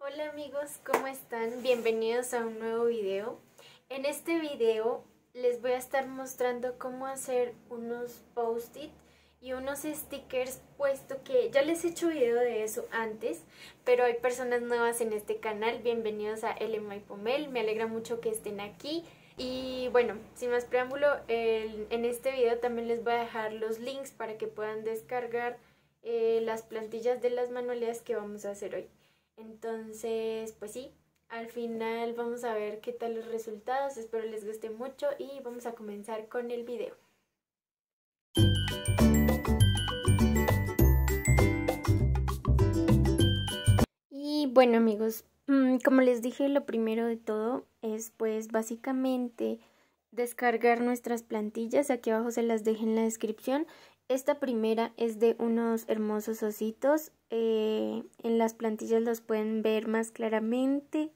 Hola amigos, ¿cómo están? Bienvenidos a un nuevo video. En este video les voy a estar mostrando cómo hacer unos post-it y unos stickers, puesto que ya les he hecho video de eso antes, pero hay personas nuevas en este canal. Bienvenidos a LMI Pomel, me alegra mucho que estén aquí. Y bueno, sin más preámbulo, en este video también les voy a dejar los links para que puedan descargar eh, las plantillas de las manualidades que vamos a hacer hoy. Entonces, pues sí, al final vamos a ver qué tal los resultados. Espero les guste mucho y vamos a comenzar con el video. Y bueno amigos, mm, como les dije, lo primero de todo es pues básicamente descargar nuestras plantillas. Aquí abajo se las dejo en la descripción esta primera es de unos hermosos ositos. Eh, en las plantillas los pueden ver más claramente.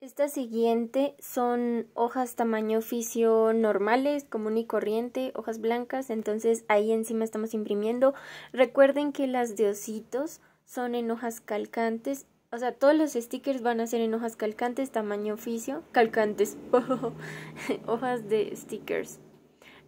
Esta siguiente son hojas tamaño oficio normales, común y corriente, hojas blancas, entonces ahí encima estamos imprimiendo. Recuerden que las de ositos son en hojas calcantes, o sea, todos los stickers van a ser en hojas calcantes, tamaño oficio, calcantes, hojas de stickers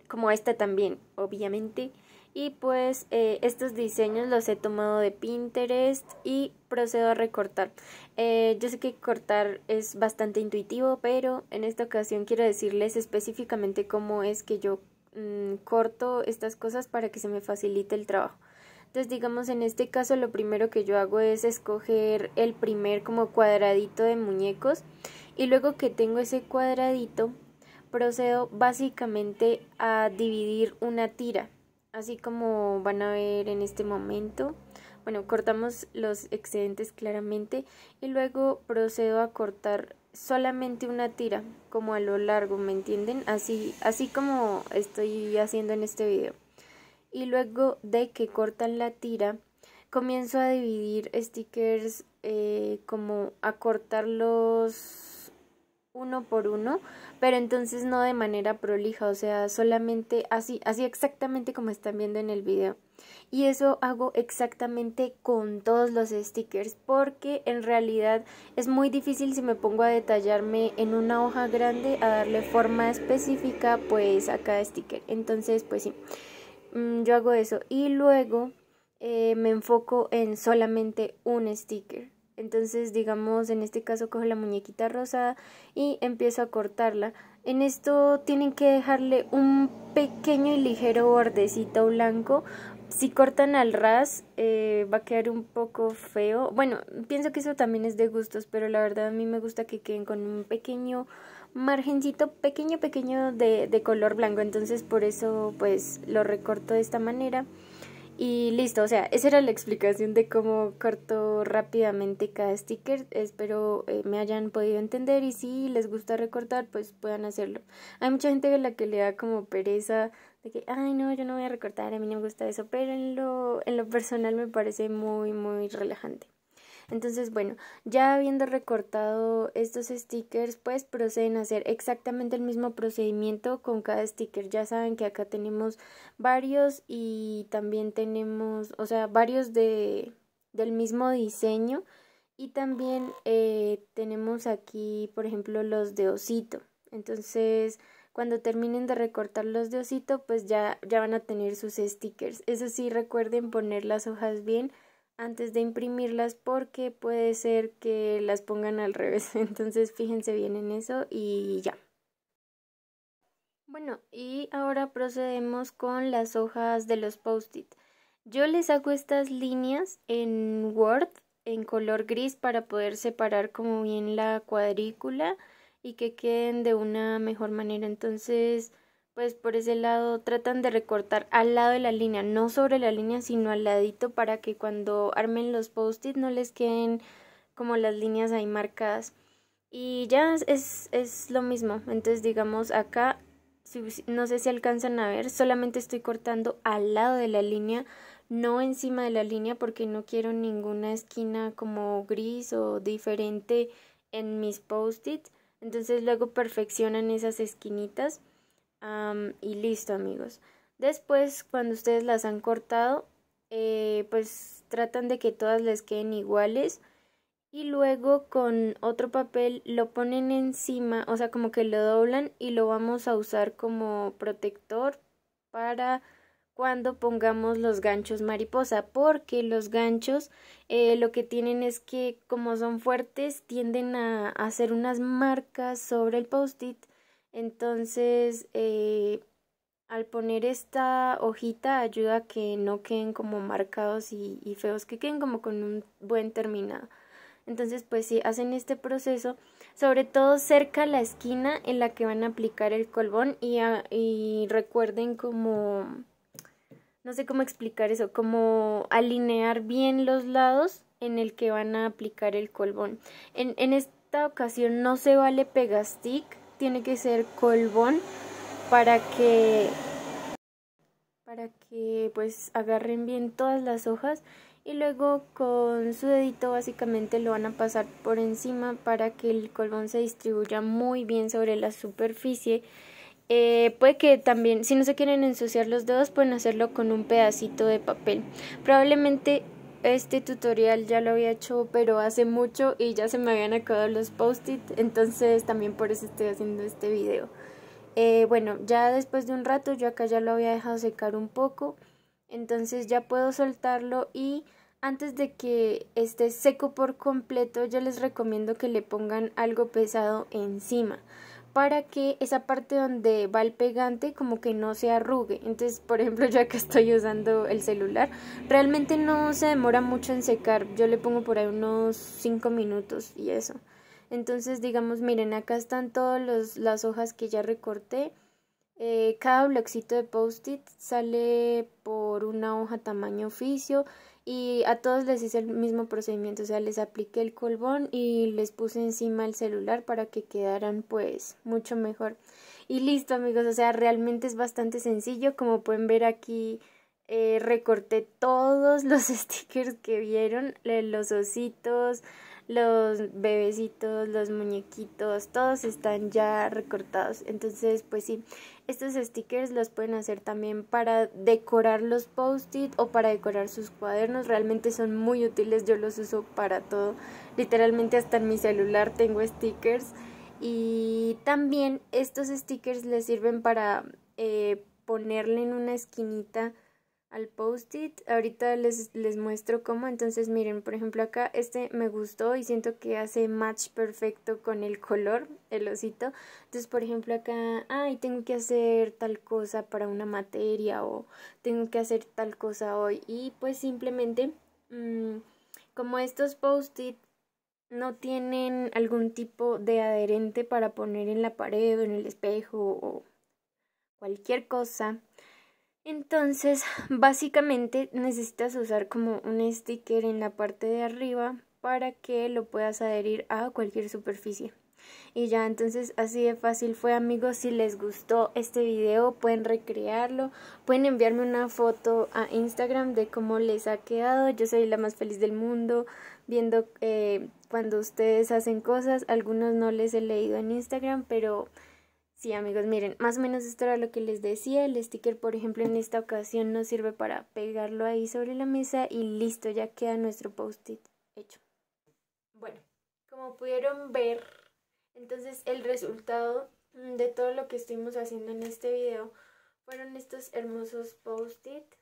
como esta también, obviamente. Y pues eh, estos diseños los he tomado de Pinterest y procedo a recortar. Eh, yo sé que cortar es bastante intuitivo, pero en esta ocasión quiero decirles específicamente cómo es que yo mm, corto estas cosas para que se me facilite el trabajo. Entonces digamos en este caso lo primero que yo hago es escoger el primer como cuadradito de muñecos y luego que tengo ese cuadradito procedo básicamente a dividir una tira, así como van a ver en este momento. Bueno, cortamos los excedentes claramente y luego procedo a cortar solamente una tira, como a lo largo, ¿me entienden? Así, así como estoy haciendo en este video. Y luego de que cortan la tira, comienzo a dividir stickers eh, como a cortar los uno por uno, pero entonces no de manera prolija, o sea, solamente así, así exactamente como están viendo en el video. Y eso hago exactamente con todos los stickers porque en realidad es muy difícil si me pongo a detallarme en una hoja grande a darle forma específica pues a cada sticker. Entonces pues sí, mm, yo hago eso y luego eh, me enfoco en solamente un sticker. Entonces, digamos, en este caso cojo la muñequita rosada y empiezo a cortarla. En esto tienen que dejarle un pequeño y ligero bordecito blanco. Si cortan al ras, eh, va a quedar un poco feo. Bueno, pienso que eso también es de gustos, pero la verdad a mí me gusta que queden con un pequeño margencito pequeño, pequeño de, de color blanco. Entonces, por eso, pues, lo recorto de esta manera. Y listo, o sea, esa era la explicación de cómo corto rápidamente cada sticker. Espero eh, me hayan podido entender y si les gusta recortar, pues puedan hacerlo. Hay mucha gente a la que le da como pereza de que, ay no, yo no voy a recortar, a mí no me gusta eso, pero en lo, en lo personal me parece muy, muy relajante. Entonces, bueno, ya habiendo recortado estos stickers, pues proceden a hacer exactamente el mismo procedimiento con cada sticker. Ya saben que acá tenemos varios y también tenemos, o sea, varios de, del mismo diseño. Y también eh, tenemos aquí, por ejemplo, los de osito. Entonces, cuando terminen de recortar los de osito, pues ya, ya van a tener sus stickers. Eso sí, recuerden poner las hojas bien antes de imprimirlas porque puede ser que las pongan al revés. Entonces fíjense bien en eso y ya. Bueno, y ahora procedemos con las hojas de los post-it. Yo les hago estas líneas en Word en color gris para poder separar como bien la cuadrícula y que queden de una mejor manera. Entonces pues por ese lado tratan de recortar al lado de la línea, no sobre la línea, sino al ladito para que cuando armen los post-it no les queden como las líneas ahí marcadas. Y ya es, lo mismo. Entonces, digamos, acá, no sé si alcanzan a ver, solamente estoy cortando al lado de la línea, no encima de la línea, porque no quiero ninguna esquina como gris o diferente en mis post-it. Entonces luego perfeccionan esas esquinitas y listo amigos. Después cuando ustedes las han cortado, eh, pues tratan de que todas les queden iguales y luego con otro papel lo ponen encima, o sea, como que lo doblan y lo vamos a usar como protector para cuando pongamos los ganchos mariposa, porque los ganchos eh, lo que tienen es que como son fuertes tienden a hacer unas marcas sobre el post-it entonces, eh, al poner esta hojita ayuda a que no queden como marcados y, feos, que queden como con un buen terminado. Entonces, pues sí, hacen este proceso, sobre todo cerca la esquina en la que van a aplicar el colbón y, recuerden como, no sé cómo explicar eso, como alinear bien los lados en el que van a aplicar el colbón. En, en esta ocasión no se vale pegastick tiene que ser colbón para que para que pues agarren bien todas las hojas y luego con su dedito básicamente lo van a pasar por encima para que el colbón se distribuya muy bien sobre la superficie eh, puede que también, si no se quieren ensuciar los dedos, pueden hacerlo con un pedacito de papel. Probablemente este tutorial ya lo había hecho pero hace mucho y ya se me habían acabado los post-it, entonces también por eso estoy haciendo este video. Eh, bueno, ya después de un rato yo acá ya lo había dejado secar un poco, entonces ya puedo soltarlo y antes de que esté seco por completo yo les recomiendo que le pongan algo pesado encima para que esa parte donde va el pegante como que no se arrugue. Entonces, por ejemplo, ya que estoy usando el celular, realmente no se demora mucho en secar, yo le pongo por ahí unos 5 minutos y eso. Entonces, digamos, miren, acá están todas las hojas que ya recorté. Eh, cada bloxito de post-it sale por una hoja tamaño oficio y a todos les hice el mismo procedimiento, o sea, les apliqué el colbón y les puse encima el celular para que quedaran pues mucho mejor. Y listo amigos, o sea, realmente es bastante sencillo, como pueden ver aquí eh, recorté todos los stickers que vieron, eh, los ositos, los bebecitos, los muñequitos, todos están ya recortados. Entonces, pues sí, estos stickers los pueden hacer también para decorar los post-it o para decorar sus cuadernos. Realmente son muy útiles, yo los uso para todo. Literalmente hasta en mi celular tengo stickers. Y también estos stickers les sirven para eh, ponerle en una esquinita al post-it. Ahorita les, les muestro cómo. Entonces miren, por ejemplo acá este me gustó y siento que hace match perfecto con el color, el osito. Entonces por ejemplo acá, ay, tengo que hacer tal cosa para una materia o tengo que hacer tal cosa hoy. Y pues simplemente mm, como estos post-it no tienen algún tipo de adherente para poner en la pared o en el espejo o cualquier cosa, entonces, básicamente necesitas usar como un sticker en la parte de arriba para que lo puedas adherir a cualquier superficie. Y ya entonces así de fácil fue amigos, si les gustó este video pueden recrearlo, pueden enviarme una foto a Instagram de cómo les ha quedado, yo soy la más feliz del mundo viendo eh, cuando ustedes hacen cosas, algunos no les he leído en Instagram, pero Sí, amigos, miren, más o menos esto era lo que les decía. El sticker, por ejemplo, en esta ocasión nos sirve para pegarlo ahí sobre la mesa y listo, ya queda nuestro post-it hecho. Bueno, como pudieron ver, entonces el resultado de todo lo que estuvimos haciendo en este video fueron estos hermosos post-it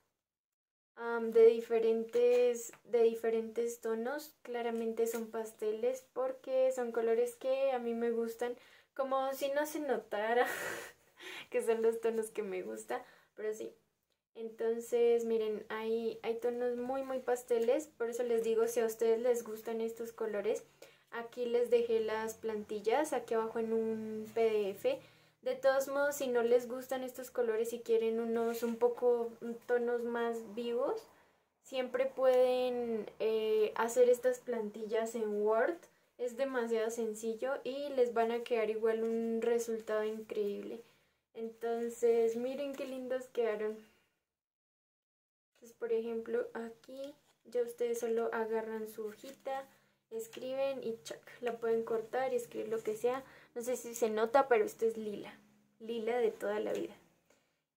de, diferentes, de diferentes tonos. Claramente son pasteles porque son colores que a mí me gustan como si no se notara que son los tonos que me gusta, pero sí. Entonces, miren, hay, hay tonos muy, muy pasteles. Por eso les digo, si a ustedes les gustan estos colores, aquí les dejé las plantillas, aquí abajo en un PDF. De todos modos, si no les gustan estos colores y quieren unos un poco tonos más vivos, siempre pueden eh, hacer estas plantillas en Word es demasiado sencillo y les van a quedar igual un resultado increíble. Entonces, miren qué lindos quedaron. Entonces, por ejemplo, aquí ya ustedes solo agarran su hojita, escriben y chac, la pueden cortar y escribir lo que sea. No sé si se nota, pero esto es lila, lila de toda la vida.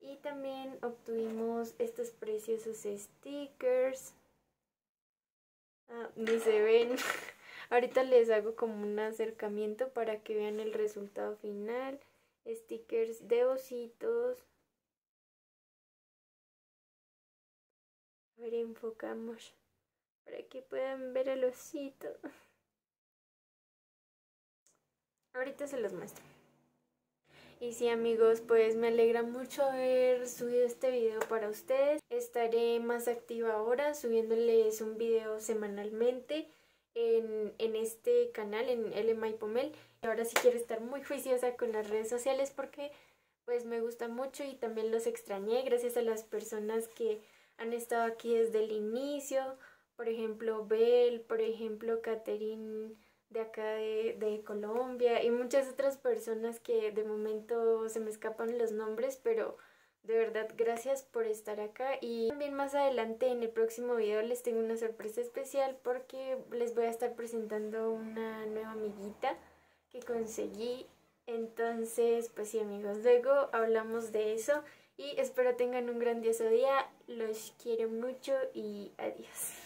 Y también obtuvimos estos preciosos stickers. Ah, ni se ven. Ahorita les hago como un acercamiento para que vean el resultado final. Stickers de ositos. A ver, enfocamos para que puedan ver el osito. Ahorita se los muestro. Y sí amigos, pues me alegra mucho haber subido este video para ustedes. Estaré más activa ahora subiéndoles un video semanalmente en, este canal, en LMI Pomel. Ahora sí quiero estar muy juiciosa con las redes sociales porque pues me gusta mucho y también los extrañé gracias a las personas que han estado aquí desde el inicio. Por ejemplo, Bel, por ejemplo, Caterine de acá de, Colombia y muchas otras personas que de momento se me escapan los nombres, pero de verdad, gracias por estar acá y también más adelante en el próximo video les tengo una sorpresa especial porque les voy a estar presentando una nueva amiguita que conseguí. Entonces, pues sí amigos, luego hablamos de eso y espero tengan un grandioso día. Los quiero mucho y adiós.